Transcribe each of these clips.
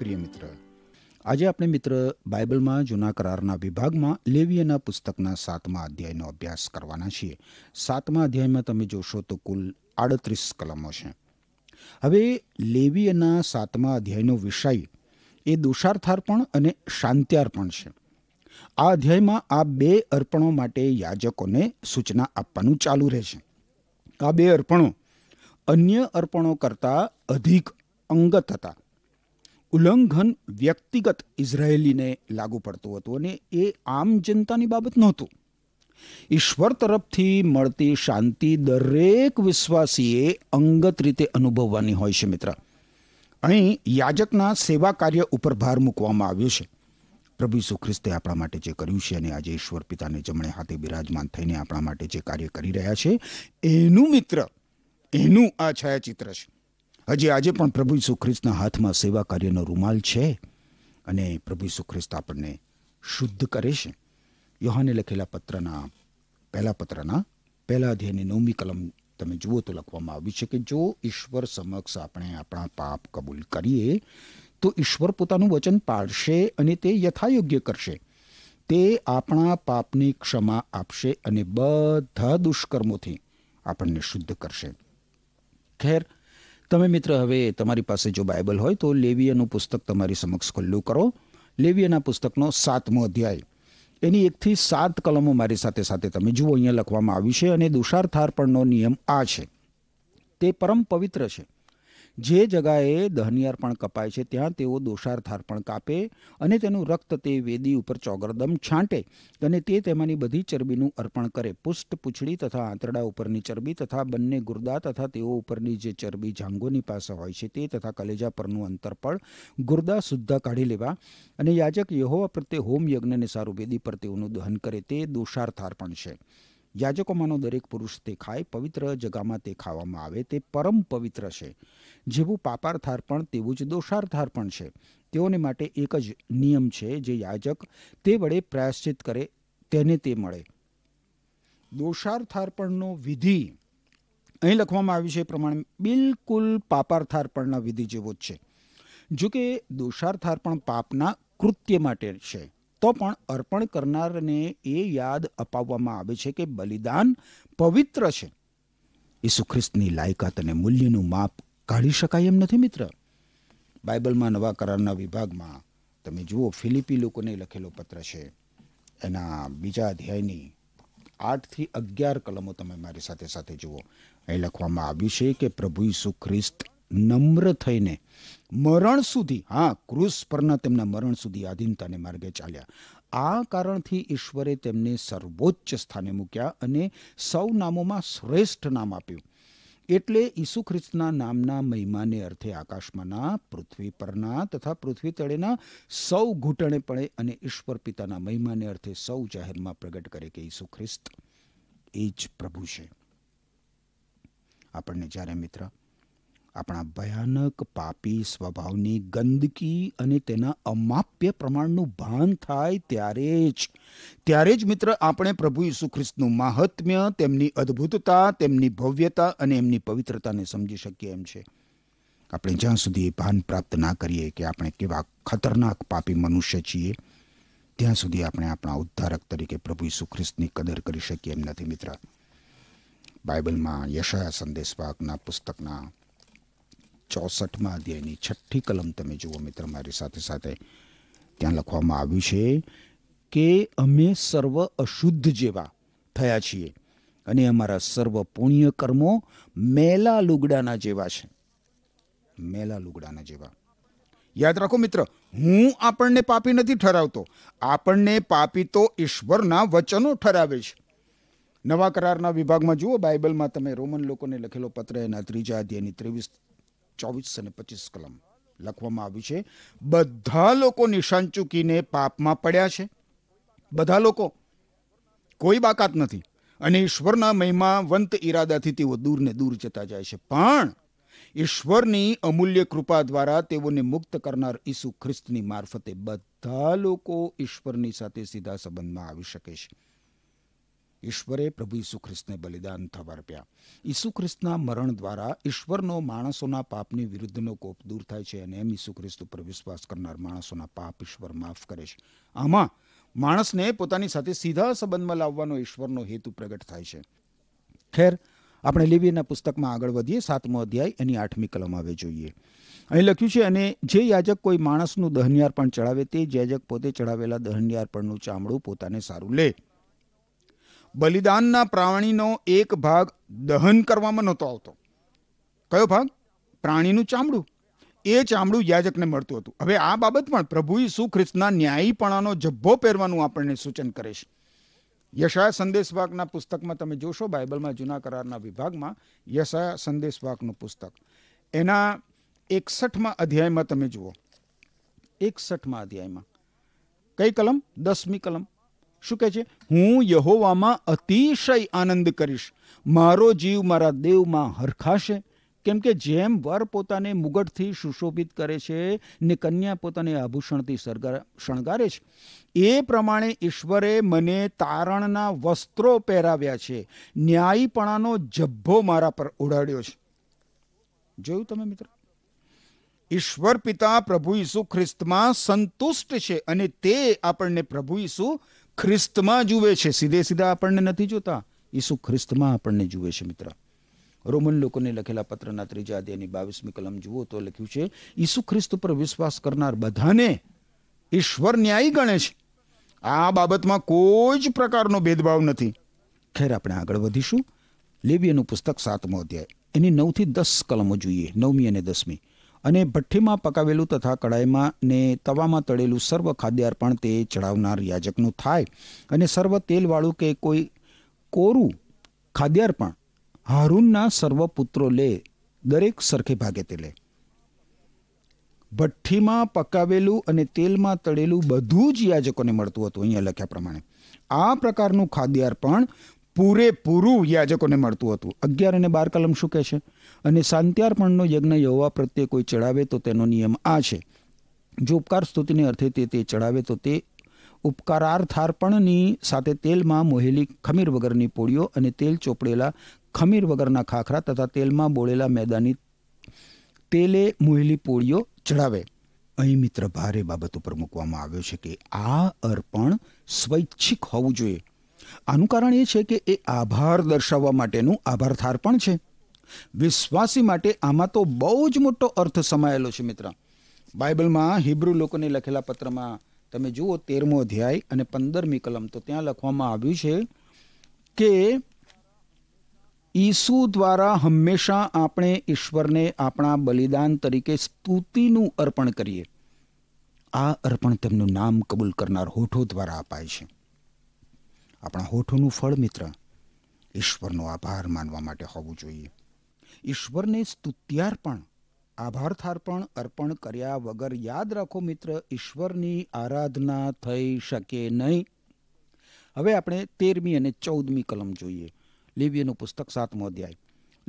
પ્રિય મિત્ર આજે આપણે મિત્ર બાઇબલમાં જૂના કરારના વિભાગમાં લેવીયના પુસ્તકના સાતમા અધ્યાયનો અભ્યાસ કરવાના છીએ સાતમા અધ્યાયમાં તમે જોશો તો કુલ આડત્રીસ કલમો છે હવે લેવીયના સાતમા અધ્યાયનો વિષય એ દોષાર્થાર્પણ અને શાંત્યાર્પણ છે આ અધ્યાયમાં આ બે અર્પણો માટે યાજકોને સૂચના આપવાનું ચાલુ રહેશે આ બે અર્પણો અન્ય અર્પણો કરતાં અધિક અંગત હતા ઉલ્લંઘન વ્યક્તિગત ઇઝરાયેલીને લાગુ પડતું હતું અને એ આમ જનતાની બાબત નહોતું ઈશ્વર તરફથી મળતી શાંતિ દરેક વિશ્વાસીએ અંગત રીતે અનુભવવાની હોય છે મિત્ર અહીં યાજકના સેવા કાર્ય ઉપર ભાર મૂકવામાં આવ્યો છે પ્રભુ ઈસુ ખ્રિસ્તે આપણા માટે જે કર્યું છે અને આજે ઈશ્વર પિતાને જમણે હાથે બિરાજમાન થઈને આપણા માટે જે કાર્ય કરી રહ્યા છે એનું મિત્ર એનું આ છાયાચિત્ર છે હજી આજે પણ પ્રભુ ઈસુ ખ્રિસ્તના હાથમાં સેવા કાર્યનો રૂમાલ છે અને પ્રભુ ઈસુ ખ્રિસ્ત આપણને શુદ્ધ કરે છે યોહાને લખેલા પત્રના પહેલા પત્રના પહેલા અધ્યાયની નવમી કલમ તમે જુઓ તો લખવામાં આવ્યું છે કે જો ઈશ્વર સમક્ષ આપણે આપણા પાપ કબૂલ કરીએ તો ઈશ્વર પોતાનું વચન પાળશે અને તે યથાયોગ્ય કરશે તે આપણા પાપની ક્ષમા આપશે અને બધા દુષ્કર્મોથી આપણને શુદ્ધ કરશે ખેર તમે મિત્ર હવે તમારી પાસે જો બાઇબલ હોય તો લેવિયનું પુસ્તક તમારી સમક્ષ ખુલ્લું કરો લેવિયાના પુસ્તકનો સાતમો અધ્યાય એની એકથી સાત કલમો મારી સાથે સાથે તમે જુઓ અહીંયા લખવામાં આવી છે અને દુષાર થાર્પણનો નિયમ આ છે તે પરમ પવિત્ર છે જે જગાએ દહનિયાર કપાય છે ત્યાં તેઓ દોષારથાર પણ કાપે અને તેનું રક્ત તે વેદી ઉપર ચોગરદમ છાંટે અને તે તેમાંની બધી ચરબીનું અર્પણ કરે પુષ્ટ પૂછડી તથા આંતરડા ઉપરની ચરબી તથા બંને ગુરદા તથા તેઓ ઉપરની જે ચરબી જાંગોની પાસે હોય છે તે તથા કલેજા પરનું અંતર પણ ગુરદા સુદ્ધા કાઢી લેવા અને યાજક યહોવા પ્રત્યે હોમ યજ્ઞને સારું વેદી પર તેઓનું દહન કરે તે દોષારથાર પણ છે યાજકોમાંનો દરેક પુરુષ તે ખાય પવિત્ર જગામાં તે ખાવામાં આવે તે પરમ પવિત્ર છે જેવું પાપાર્થાર પણ તેવું જ દોષાર્થાર પણ છે તેઓને માટે એક જ નિયમ છે જે યાજક તે વડે પ્રયાશ્ચિત કરે તેને તે મળે દોષાર્થાર્પણનો વિધિ અહીં લખવામાં આવ્યું છે એ પ્રમાણે બિલકુલ પાપાર્થાર્પણના વિધિ જેવો જ છે જો કે દોષાર્થાર્પણ પાપના કૃત્ય માટે છે તો પણ અર્પણ કરનારને એ યાદ અપાવવામાં આવે છે કે બલિદાન પવિત્ર છે ઈસુ ખ્રિસ્તની લાયકાત અને મૂલ્યનું માપ કાઢી શકાય એમ નથી મિત્ર બાઇબલમાં નવા કરારના વિભાગમાં તમે જુઓ ફિલિપી લોકોને લખેલો પત્ર છે એના બીજા અધ્યાયની આઠથી અગિયાર કલમો તમે મારી સાથે સાથે જુઓ અહીં લખવામાં આવ્યું છે કે પ્રભુ ઈસુ ખ્રિસ્ત નમ્ર થઈને મરણ સુધી હા ક્રુસ પરના તેમના મરણ સુધી આધીનતાને માર્ગે ચાલ્યા આ કારણથી ઈશ્વરે તેમને સર્વોચ્ચ સ્થાને મૂક્યા અને સૌ નામોમાં શ્રેષ્ઠ નામ આપ્યું એટલે ઈસુ ખ્રિસ્તના નામના મહિમાને અર્થે આકાશમાંના પૃથ્વી પરના તથા પૃથ્વી તળેના સૌ ઘૂંટણે પડે અને ઈશ્વર પિતાના મહિમાને અર્થે સૌ જાહેરમાં પ્રગટ કરે કે ઈસુ ખ્રિસ્ત એ જ પ્રભુ છે આપણને જ્યારે મિત્ર આપણા ભયાનક પાપી સ્વભાવની ગંદકી અને તેના અમાપ્ય પ્રમાણનું ભાન થાય ત્યારે જ ત્યારે જ મિત્ર આપણે પ્રભુ ઈસુ ખ્રિસ્તનું માહાત્મ્ય તેમની અદ્ભુતતા તેમની ભવ્યતા અને એમની પવિત્રતાને સમજી શકીએ એમ છે આપણે જ્યાં સુધી એ ભાન પ્રાપ્ત ના કરીએ કે આપણે કેવા ખતરનાક પાપી મનુષ્ય છીએ ત્યાં સુધી આપણે આપણા ઉદ્ધારક તરીકે પ્રભુ ઈસુ ખ્રિસ્તની કદર કરી શકીએ એમ નથી મિત્ર બાઇબલમાં યશયા સંદેશવાકના પુસ્તકના ચોસઠમાં અધ્યાયની છઠ્ઠી કલમ તમે જુઓ મિત્ર મારી સાથે સાથે ત્યાં લખવામાં આવ્યું છે કે અમે સર્વ અશુદ્ધ જેવા થયા છીએ અને અમારા સર્વ પુણ્ય કર્મો મેલા લુગડાના જેવા છે મેલા લુગડાના જેવા યાદ રાખો મિત્ર હું આપણને પાપી નથી ઠરાવતો આપણને પાપી તો ઈશ્વરના વચનો ઠરાવે છે નવા કરારના વિભાગમાં જુઓ બાઇબલમાં તમે રોમન લોકોને લખેલો પત્ર એના ત્રીજા અધ્યાયની ત્રેવીસ ચોવીસ અને પચીસ કલમ લખવામાં આવ્યું છે બધા લોકો નિશાન ચૂકીને પાપમાં પડ્યા છે બધા લોકો કોઈ બાકાત નથી અને ઈશ્વરના મહિમા વંત ઈરાદાથી તેઓ દૂરને દૂર જતા જાય છે પણ ઈશ્વરની અમૂલ્ય કૃપા દ્વારા તેઓને મુક્ત કરનાર ઈસુ ખ્રિસ્તની મારફતે બધા લોકો ઈશ્વરની સાથે સીધા સંબંધમાં આવી શકે છે ઈશ્વરે પ્રભુ ઈસુ ખ્રિસ્તને બલિદાન થવા અર્પ્યા ઈસુ ખ્રિસ્તના મરણ દ્વારા ઈશ્વરનો માણસોના પાપની વિરુદ્ધનો કોપ દૂર થાય છે અને એમ ઈસુ ખ્રિસ્ત ઉપર વિશ્વાસ કરનાર માણસોના પાપ ઈશ્વર માફ કરે છે આમાં માણસને પોતાની સાથે સીધા સંબંધમાં લાવવાનો ઈશ્વરનો હેતુ પ્રગટ થાય છે ખેર આપણે લીવીના પુસ્તકમાં આગળ વધીએ સાતમો અધ્યાય એની આઠમી કલમ આવે જોઈએ અહીં લખ્યું છે અને જે યાજક કોઈ માણસનું દહનિયાર ચડાવે તે જ યાજક પોતે ચડાવેલા દહનિયાર ચામડું પોતાને સારું લે બલિદાનના પ્રાણીનો એક ભાગ દહન કરવામાં નહોતો આવતો કયો ભાગ પ્રાણીનું ચામડું એ ચામડું યાજકને મળતું હતું હવે આ બાબત પણ પ્રભુ ઈસુ ખ્રિસ્તના ન્યાયીપણાનો જબ્બો પહેરવાનું આપણને સૂચન કરે છે યશાયા સંદેશવાકના પુસ્તકમાં તમે જોશો બાઇબલમાં જૂના કરારના વિભાગમાં યશાયા સંદેશવાકનું પુસ્તક એના એકસઠમાં અધ્યાયમાં તમે જુઓ એકસઠમાં અધ્યાયમાં કઈ કલમ દસમી કલમ શું કહે છે હું યહોવામાં અતિશય આનંદ કરીશ મારો જીવ મારા દેવમાં હરખાશે કેમ કે જેમ વર પોતાને મુગટથી સુશોભિત કરે છે ને કન્યા પોતાને આભૂષણથી શણગારે છે એ પ્રમાણે ઈશ્વરે મને તારણના વસ્ત્રો પહેરાવ્યા છે ન્યાયીપણાનો જબ્ભો મારા પર ઉડાડ્યો છે જોયું તમે મિત્ર ઈશ્વર પિતા પ્રભુ ઈસુ ખ્રિસ્તમાં સંતુષ્ટ છે અને તે આપણને પ્રભુ ઈસુ ખ્રિસ્તમાં જુએ છે સીધે સીધા આપણને નથી જોતા ઈસુ ખ્રિસ્તમાં આપણને જુએ છે મિત્ર રોમન લોકોને લખેલા પત્રના ત્રીજા અધ્યાયની બાવીસમી કલમ જુઓ તો લખ્યું છે ઈસુ ખ્રિસ્ત પર વિશ્વાસ કરનાર બધાને ઈશ્વર ન્યાયી ગણે છે આ બાબતમાં કોઈ જ પ્રકારનો ભેદભાવ નથી ખેર આપણે આગળ વધીશું લેબીયનું પુસ્તક સાતમો અધ્યાય એની નવથી દસ કલમો જોઈએ નવમી અને દસમી અને ભઠ્ઠીમાં પકાવેલું તથા કડાઈમાં ને તવામાં તળેલું સર્વ ખાદ્યાર્પણ તે ચડાવનાર યાજકનું થાય અને સર્વ તેલવાળું કે કોઈ કોરું ખાદ્યાર્પણ હારૂનના સર્વ પુત્રો લે દરેક સરખે ભાગે તે લે ભઠ્ઠીમાં પકાવેલું અને તેલમાં તળેલું બધું જ યાજકોને મળતું હતું અહીંયા લખ્યા પ્રમાણે આ પ્રકારનું ખાદ્યાર્પણ પૂરેપૂરું યાજકોને મળતું હતું અગિયાર અને બાર કલમ શું કહે છે અને શાંત્યાર્પણનો યજ્ઞ યહોવા પ્રત્યે કોઈ ચડાવે તો તેનો નિયમ આ છે જો ઉપકાર સ્તુતિને અર્થે તે તે ચડાવે તો તે ઉપકારાર્થાર્પણની સાથે તેલમાં મોહેલી ખમીર વગરની પોળીઓ અને તેલ ચોપડેલા ખમીર વગરના ખાખરા તથા તેલમાં બોળેલા મેદાની તેલે મોહેલી પોળીઓ ચડાવે અહીં મિત્ર ભારે બાબત ઉપર મૂકવામાં આવ્યો છે કે આ અર્પણ સ્વૈચ્છિક હોવું જોઈએ આનું કારણ એ છે કે એ આભાર દર્શાવવા માટેનું આભાર થાર પણ છે વિશ્વાસી માટે આમાં તો બહુ જ મોટો અર્થ સમાયેલો છે મિત્ર બાઇબલમાં હિબ્રુ લોકોને લખેલા પત્રમાં તમે જુઓ તેરમો અધ્યાય અને પંદરમી કલમ તો ત્યાં લખવામાં આવ્યું છે કે ઈસુ દ્વારા હંમેશા આપણે ઈશ્વરને આપણા બલિદાન તરીકે સ્તુતિનું અર્પણ કરીએ આ અર્પણ તેમનું નામ કબૂલ કરનાર હોઠો દ્વારા અપાય છે આપણા હોઠોનું ફળ મિત્ર ઈશ્વરનો આભાર માનવા માટે હોવું જોઈએ ઈશ્વરને સ્તુત્યાર્પણ આભારથાર્પણ અર્પણ કર્યા વગર યાદ રાખો મિત્ર ઈશ્વરની આરાધના થઈ શકે નહીં હવે આપણે તેરમી અને ચૌદમી કલમ જોઈએ લિવ્યનું પુસ્તક સાતમો અધ્યાય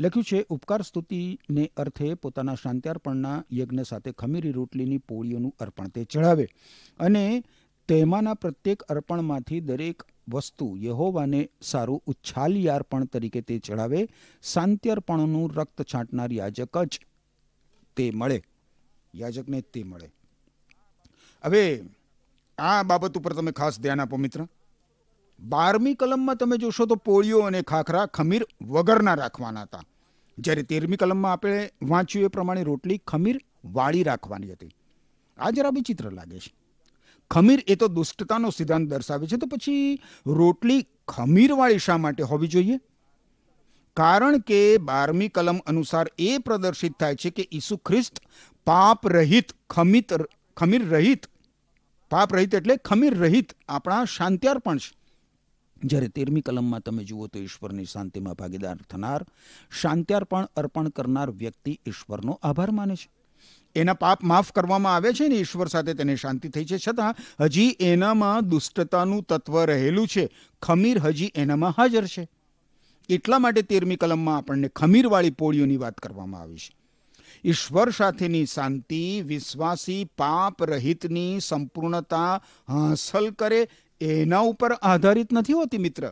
લખ્યું છે ઉપકાર સ્તુતિને અર્થે પોતાના શાંત્યાર્પણના યજ્ઞ સાથે ખમીરી રોટલીની પોળીઓનું અર્પણ તે ચઢાવે અને તેમાંના પ્રત્યેક અર્પણમાંથી દરેક વસ્તુ યહોવાને સારું ઉચ્છાલિયાર્પણ તરીકે તે ચઢાવે શાંત્યર્પણનું રક્ત છાંટનાર યાજક જ તે મળે યાજકને તે મળે હવે આ બાબત ઉપર તમે ખાસ ધ્યાન આપો મિત્ર બારમી કલમમાં તમે જોશો તો પોળીઓ અને ખાખરા ખમીર વગરના રાખવાના હતા જ્યારે તેરમી કલમમાં આપણે વાંચ્યું એ પ્રમાણે રોટલી ખમીર વાળી રાખવાની હતી આ જરા વિચિત્ર લાગે છે ખમીર એ તો દુષ્ટતાનો સિદ્ધાંત દર્શાવે છે તો પછી રોટલી ખમીરવાળી શા માટે હોવી જોઈએ કારણ કે બારમી કલમ અનુસાર એ પ્રદર્શિત થાય છે કે ઈસુ ખ્રિસ્ત પાપ રહિત ખમિત ખમીર રહિત પાપ રહિત એટલે ખમીર રહિત આપણા શાંત્યાર પણ છે જ્યારે તેરમી કલમમાં તમે જુઓ તો ઈશ્વરની શાંતિમાં ભાગીદાર થનાર શાંત્યાર્પણ અર્પણ કરનાર વ્યક્તિ ઈશ્વરનો આભાર માને છે એના પાપ માફ કરવામાં આવે છે ને ઈશ્વર સાથે તેને શાંતિ થઈ છે છતાં હજી એનામાં દુષ્ટતાનું તત્વ રહેલું છે ખમીર હજી એનામાં હાજર છે એટલા માટે તેરમી કલમમાં આપણને ખમીરવાળી પોળીઓની વાત કરવામાં આવી છે ઈશ્વર સાથેની શાંતિ વિશ્વાસી પાપ રહિતની સંપૂર્ણતા હાંસલ કરે એના ઉપર આધારિત નથી હોતી મિત્ર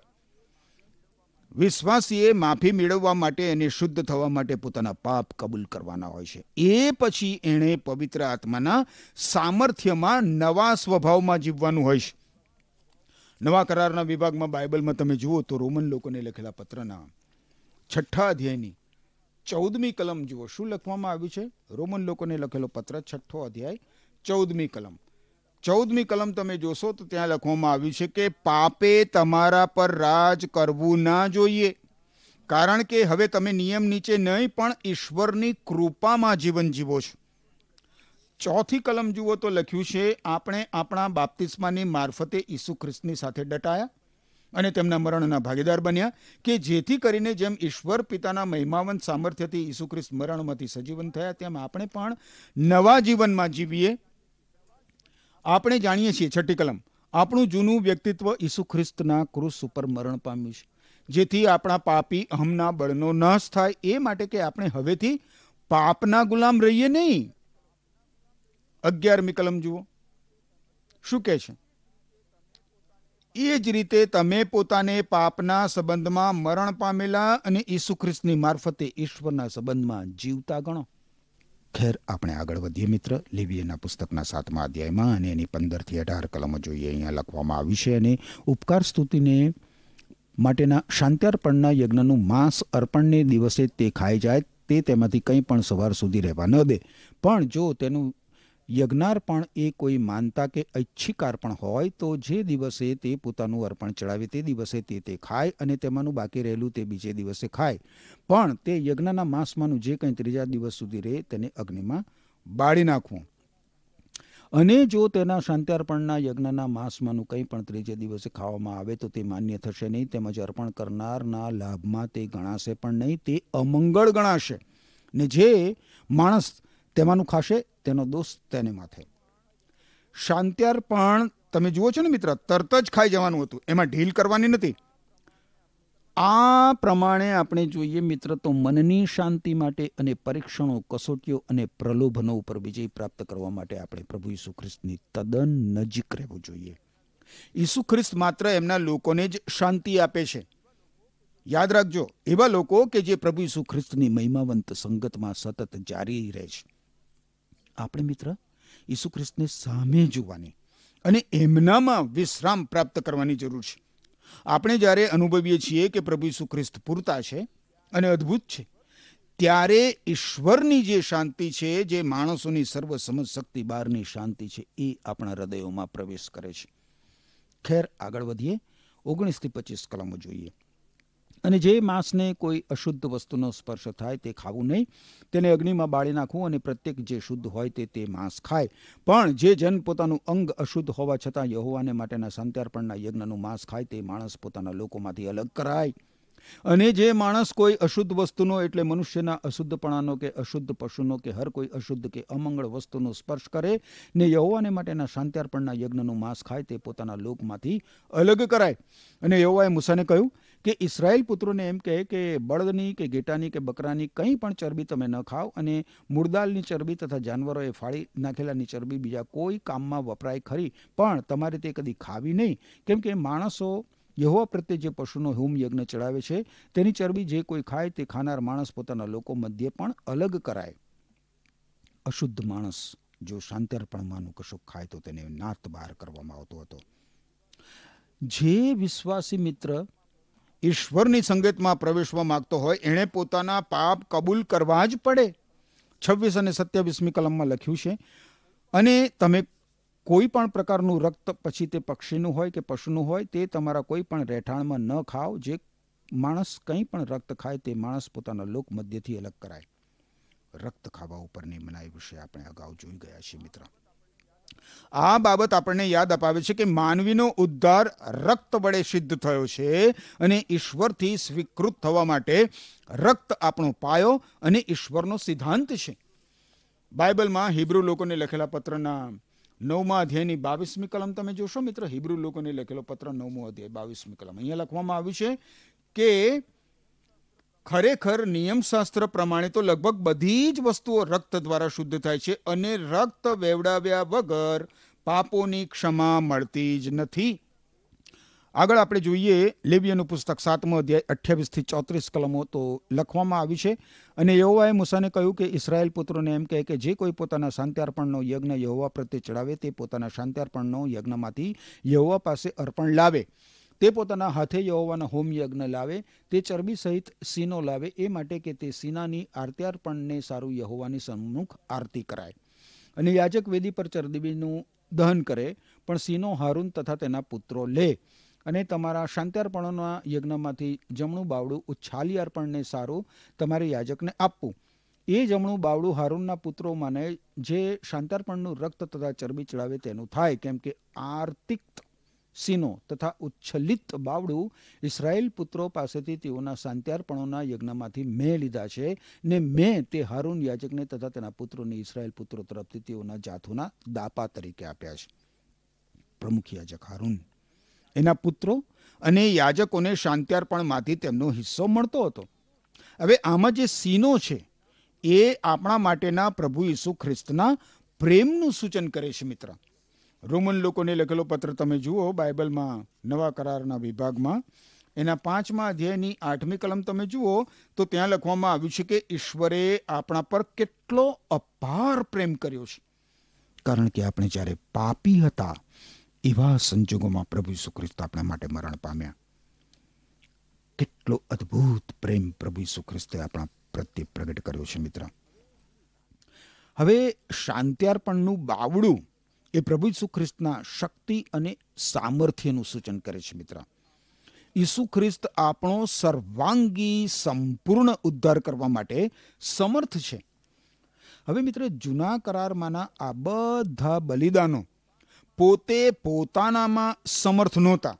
વિશ્વાસીએ માફી મેળવવા માટે અને શુદ્ધ થવા માટે પોતાના પાપ કબૂલ કરવાના હોય છે એ પછી એણે પવિત્ર આત્માના સામર્થ્યમાં નવા સ્વભાવમાં જીવવાનું હોય છે નવા કરારના વિભાગમાં બાઇબલમાં તમે જુઓ તો રોમન લોકોને લખેલા પત્રના છઠ્ઠા અધ્યાયની ચૌદમી કલમ જુઓ શું લખવામાં આવ્યું છે રોમન લોકોને લખેલો પત્ર છઠ્ઠો અધ્યાય ચૌદમી કલમ ચૌદમી કલમ તમે જોશો તો ત્યાં લખવામાં આવ્યું છે કે પાપે તમારા પર રાજ કરવું ના જોઈએ કારણ કે હવે તમે નિયમ નીચે નહીં પણ ઈશ્વરની કૃપામાં જીવન જીવો છો ચોથી કલમ જુઓ તો લખ્યું છે આપણે આપણા બાપ્તિસ્માની મારફતે ઈસુ ખ્રિસ્તની સાથે ડટાયા અને તેમના મરણના ભાગીદાર બન્યા કે જેથી કરીને જેમ ઈશ્વર પિતાના મહિમાવંત સામર્થ્યથી ઈસુ ખ્રિસ્ત મરણમાંથી સજીવન થયા તેમ આપણે પણ નવા જીવનમાં જીવીએ આપણે જાણીએ છીએ છઠ્ઠી કલમ આપણું જૂનું વ્યક્તિત્વ ઈસુ ખ્રિસ્તના ક્રુસ ઉપર મરણ પામ્યું છે જેથી આપણા પાપી અહમના બળનો નાશ થાય એ માટે કે આપણે હવેથી પાપના ગુલામ રહીએ નહીં અગિયારમી કલમ જુઓ શું કહે છે એ જ રીતે તમે પોતાને પાપના સંબંધમાં મરણ પામેલા અને ઈસુ ખ્રિસ્તની મારફતે ઈશ્વરના સંબંધમાં જીવતા ગણો ખેર આપણે આગળ વધીએ મિત્ર લેવીએના પુસ્તકના સાતમા અધ્યાયમાં અને એની પંદરથી અઢાર કલમો જોઈએ અહીંયા લખવામાં આવી છે અને ઉપકાર સ્તુતિને માટેના શાંત્યાર્પણના યજ્ઞનું માંસ અર્પણને દિવસે તે ખાઈ જાય તે તેમાંથી કંઈ પણ સવાર સુધી રહેવા ન દે પણ જો તેનું યજ્ઞાર્પણ એ કોઈ માનતા કે ઐચ્છિકાર્પણ હોય તો જે દિવસે તે પોતાનું અર્પણ ચડાવે તે દિવસે તે તે ખાય અને તેમાંનું બાકી રહેલું તે બીજે દિવસે ખાય પણ તે યજ્ઞના માંસમાંનું જે કંઈ ત્રીજા દિવસ સુધી રહે તેને અગ્નિમાં બાળી નાખવું અને જો તેના શાંત્યાર્પણના યજ્ઞના માંસમાંનું કંઈ પણ ત્રીજે દિવસે ખાવામાં આવે તો તે માન્ય થશે નહીં તેમજ અર્પણ કરનારના લાભમાં તે ગણાશે પણ નહીં તે અમંગળ ગણાશે ને જે માણસ તેમાંનું ખાશે તેનો દોષ તેને માથે શાંત્યાર્પણ તમે જુઓ છો ને મિત્ર તરત જ ખાઈ જવાનું હતું એમાં ઢીલ કરવાની નથી આ પ્રમાણે આપણે જોઈએ મિત્ર તો મનની શાંતિ માટે અને પરીક્ષણો કસોટીઓ અને પ્રલોભનો ઉપર વિજય પ્રાપ્ત કરવા માટે આપણે પ્રભુ ઈસુ ખ્રિસ્તની તદ્દન નજીક રહેવું જોઈએ ઈસુ ખ્રિસ્ત માત્ર એમના લોકોને જ શાંતિ આપે છે યાદ રાખજો એવા લોકો કે જે પ્રભુ ઈસુ ખ્રિસ્તની મહિમાવંત સંગતમાં સતત જારી રહે છે આપણે મિત્ર ઈસુ ખ્રિસ્તને સામે જોવાની અને એમનામાં વિશ્રામ પ્રાપ્ત કરવાની જરૂર છે આપણે જ્યારે અનુભવીએ છીએ કે પ્રભુ ઈસુ ખ્રિસ્ત પૂરતા છે અને અદ્ભુત છે ત્યારે ઈશ્વરની જે શાંતિ છે જે માણસોની સર્વ શક્તિ બહારની શાંતિ છે એ આપણા હૃદયોમાં પ્રવેશ કરે છે ખેર આગળ વધીએ ઓગણીસથી પચીસ કલમો જોઈએ અને જે માંસને કોઈ અશુદ્ધ વસ્તુનો સ્પર્શ થાય તે ખાવું નહીં તેને અગ્નિમાં બાળી નાખવું અને પ્રત્યેક જે શુદ્ધ હોય તે તે માંસ ખાય પણ જે જન પોતાનું અંગ અશુદ્ધ હોવા છતાં યહોવાને માટેના સંત્યાર્પણના યજ્ઞનું માંસ ખાય તે માણસ પોતાના લોકોમાંથી અલગ કરાય અને જે માણસ કોઈ અશુદ્ધ વસ્તુનો એટલે મનુષ્યના અશુદ્ધપણાનો કે અશુદ્ધ પશુનો કે હર કોઈ અશુદ્ધ કે અમંગળ વસ્તુનો સ્પર્શ કરે ને યહોવાને માટેના શાંત્યાર્પણના યજ્ઞનું માંસ ખાય તે પોતાના લોકમાંથી અલગ કરાય અને યહોવાએ મૂસાને કહ્યું કે ઇસરાયેલ પુત્રોને એમ કહે કે બળદની કે ઘેટાની કે બકરાની કંઈ પણ ચરબી તમે ન ખાઓ અને મુરદાલની ચરબી તથા જાનવરોએ ફાળી નાખેલાની ચરબી બીજા કોઈ કામમાં વપરાય ખરી પણ તમારે તે કદી ખાવી નહીં કેમ કે માણસો યહોવા પ્રત્યે જે પશુનો હોમ યજ્ઞ ચડાવે છે તેની ચરબી જે કોઈ ખાય તે ખાનાર માણસ પોતાના લોકો મધ્યે પણ અલગ કરાય અશુદ્ધ માણસ જો શાંત્યર્પણમાંનું કશું ખાય તો તેને નાત બહાર કરવામાં આવતો હતો જે વિશ્વાસી મિત્ર ઈશ્વરની સંગીતમાં પ્રવેશવા માંગતો હોય એણે પોતાના પાપ કબૂલ કરવા જ પડે છવ્વીસ અને સત્યાવીસમી કલમમાં લખ્યું છે અને તમે કોઈ પણ પ્રકારનું રક્ત પછી તે પક્ષીનું હોય કે પશુનું હોય તે તમારા કોઈ પણ રહેઠાણમાં ન ખાઓ જે માણસ કંઈ પણ રક્ત ખાય તે માણસ પોતાના લોક મધ્યથી અલગ કરાય રક્ત ખાવા ઉપરની મનાઈ વિશે આપણે અગાઉ જોઈ ગયા છીએ મિત્ર આ બાબત આપણને યાદ અપાવે છે કે માનવીનો ઉદ્ધાર રક્ત વડે સિદ્ધ થયો છે અને ઈશ્વરથી સ્વીકૃત થવા માટે રક્ત આપણો પાયો અને ઈશ્વરનો સિદ્ધાંત છે બાઇબલમાં હિબ્રુ લોકોને લખેલા પત્રના નવમા અધ્યાયની બાવીસમી કલમ તમે જોશો મિત્ર હિબ્રુ લોકોને લખેલો પત્ર નવમો અધ્યાય બાવીસમી કલમ અહીંયા લખવામાં આવ્યું છે કે ખરેખર નિયમશાસ્ત્ર પ્રમાણે તો લગભગ બધી જ વસ્તુઓ રક્ત દ્વારા શુદ્ધ થાય છે અને રક્ત વેવડાવ્યા વગર પાપોની ક્ષમા મળતી જ નથી આગળ આપણે જોઈએ લેબિયાનું પુસ્તક સાતમો અધ્યાય અઠ્યાવીસથી ચોત્રીસ કલમો તો લખવામાં આવી છે અને યહોવાએ મુસાને કહ્યું કે ઇસરાયેલ પુત્રોને એમ કહે કે જે કોઈ પોતાના શાંત્યાર્પણનો યજ્ઞ યહોવા પ્રત્યે ચડાવે તે પોતાના શાંત્યાર્પણનો યજ્ઞમાંથી યહોવા પાસે અર્પણ લાવે તે પોતાના હાથે યહોવાના હોમ યજ્ઞ લાવે તે ચરબી સહિત સીનો લાવે એ માટે કે તે સીનાની આરત્યાર્પણને સારું યહોવાની સન્મુખ આરતી કરાય અને યાજક વેદી પર ચરબીનું દહન કરે પણ સીનો હારૂન તથા તેના પુત્રો લે અને તમારા શાંત્યાર્પણોના યજ્ઞમાંથી જમણું બાવડું ઉચ્છાલી અર્પણને સારું તમારે યાજકને આપવું એ જમણું બાવડું હારૂનના પુત્રોમાંને જે શાંતાર્પણનું રક્ત તથા ચરબી ચડાવે તેનું થાય કેમ કે આર્તિક સિનો તથા ઉચ્છલિત બાવડું ઇસરાયેલ પુત્રો પાસેથી તેઓના શાંત્યાર્પણોના યજ્ઞમાંથી મેં લીધા છે ને મેં તે હારૂન યાજકને તથા તેના પુત્રોને ઇસરાયેલ પુત્રો તરફથી તેઓના જાથુના દાપા તરીકે આપ્યા છે પ્રમુખ યાજક હારૂન એના પુત્રો અને યાજકોને શાંત્યાર્પણમાંથી તેમનો હિસ્સો મળતો હતો હવે આમાં જે સીનો છે એ આપણા માટેના પ્રભુ ઈસુ ખ્રિસ્તના પ્રેમનું સૂચન કરે છે મિત્ર રોમન લોકોને લખેલો પત્ર તમે જુઓ બાઇબલમાં નવા કરારના વિભાગમાં એના પાંચમા અધ્યાયની આઠમી કલમ તમે જુઓ તો ત્યાં લખવામાં આવ્યું છે કે ઈશ્વરે આપણા પર કેટલો અપાર પ્રેમ કર્યો છે કારણ કે આપણે જ્યારે પાપી હતા એવા સંજોગોમાં પ્રભુ ઈસુ ખ્રિસ્ત આપણા માટે મરણ પામ્યા કેટલો અદ્ભુત પ્રેમ પ્રભુ ઈસુ ખ્રિસ્તે આપણા પ્રત્યે પ્રગટ કર્યો છે મિત્ર હવે શાંત્યાર્પણનું બાવડું એ પ્રભુ ઈસુ ખ્રિસ્તના શક્તિ અને સામર્થ્યનું સૂચન કરે છે મિત્ર ઈસુ ખ્રિસ્ત આપણો સર્વાંગી સંપૂર્ણ ઉદ્ધાર કરવા માટે સમર્થ છે હવે મિત્ર જૂના કરારમાંના આ બધા બલિદાનો પોતે પોતાનામાં સમર્થ નહોતા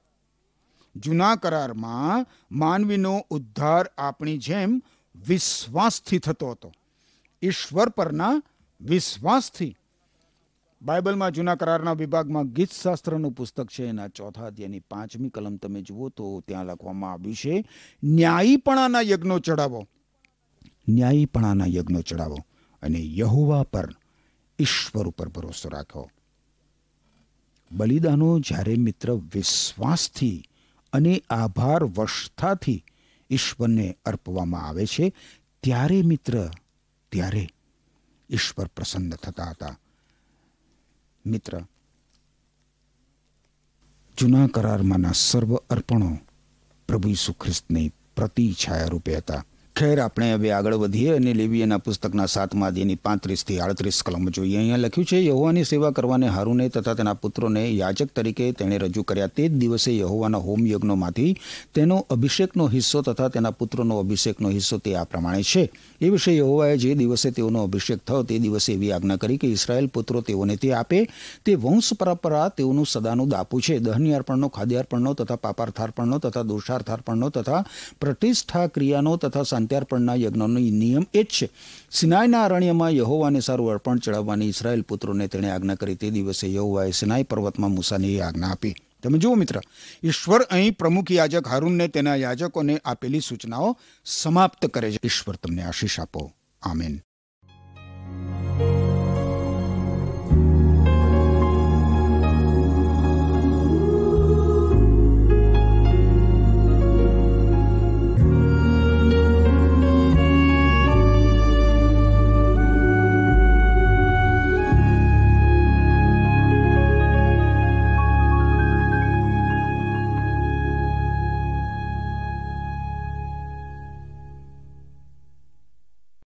જૂના કરારમાં માનવીનો ઉદ્ધાર આપણી જેમ વિશ્વાસથી થતો હતો ઈશ્વર પરના વિશ્વાસથી બાઇબલમાં જૂના કરારના વિભાગમાં ગીતશાસ્ત્રનું પુસ્તક છે એના ચોથા અધ્યાયની પાંચમી કલમ તમે જુઓ તો ત્યાં લખવામાં આવ્યું છે ન્યાયીપણાના યજ્ઞો ચડાવો ન્યાયીપણાના યજ્ઞો ચડાવો અને યહુવા પર ઈશ્વર ઉપર ભરોસો રાખો બલિદાનો જ્યારે મિત્ર વિશ્વાસથી અને આભાર વર્ષતાથી ઈશ્વરને અર્પવામાં આવે છે ત્યારે મિત્ર ત્યારે ઈશ્વર પ્રસન્ન થતા હતા મિત્ર જૂના કરારમાંના સર્વ અર્પણો પ્રભુ ઈસુ ખ્રિસ્તની પ્રતિ છાયા રૂપે હતા ખેર આપણે હવે આગળ વધીએ અને લેવીએના પુસ્તકના સાતમા અધ્યયની પાંત્રીસથી આડત્રીસ કલમ જોઈએ અહીંયા લખ્યું છે યહોવાની સેવા કરવાને હારુને તથા તેના પુત્રોને યાચક તરીકે તેણે રજૂ કર્યા તે જ દિવસે યહોવાના હોમયજ્ઞોમાંથી તેનો અભિષેકનો હિસ્સો તથા તેના પુત્રોનો અભિષેકનો હિસ્સો તે આ પ્રમાણે છે એ વિશે યહોવાએ જે દિવસે તેઓનો અભિષેક થયો તે દિવસે એવી આજ્ઞા કરી કે ઇસરાયેલ પુત્રો તેઓને તે આપે તે વંશ પરંપરા તેઓનું સદાનું દાપુ છે દહની અર્પણનો ખાદ્યાર્પણનો તથા પાપાર્થાર્પણનો તથા દોષાર્થાર્પણનો તથા પ્રતિષ્ઠા ક્રિયાનો તથા અંત્યાર્પણના યજ્ઞનો નિયમ એ જ છે સિનાયના અરણ્યમાં યહોવાને સારું અર્પણ ચડાવવાની ઇસરાયેલ પુત્રોને તેણે આજ્ઞા કરી તે દિવસે યહોવાએ સિનાય પર્વતમાં મૂસાને એ આજ્ઞા આપી તમે જુઓ મિત્ર ઈશ્વર અહીં પ્રમુખ યાજક હારૂનને તેના યાજકોને આપેલી સૂચનાઓ સમાપ્ત કરે છે ઈશ્વર તમને આશીષ આપો આમેન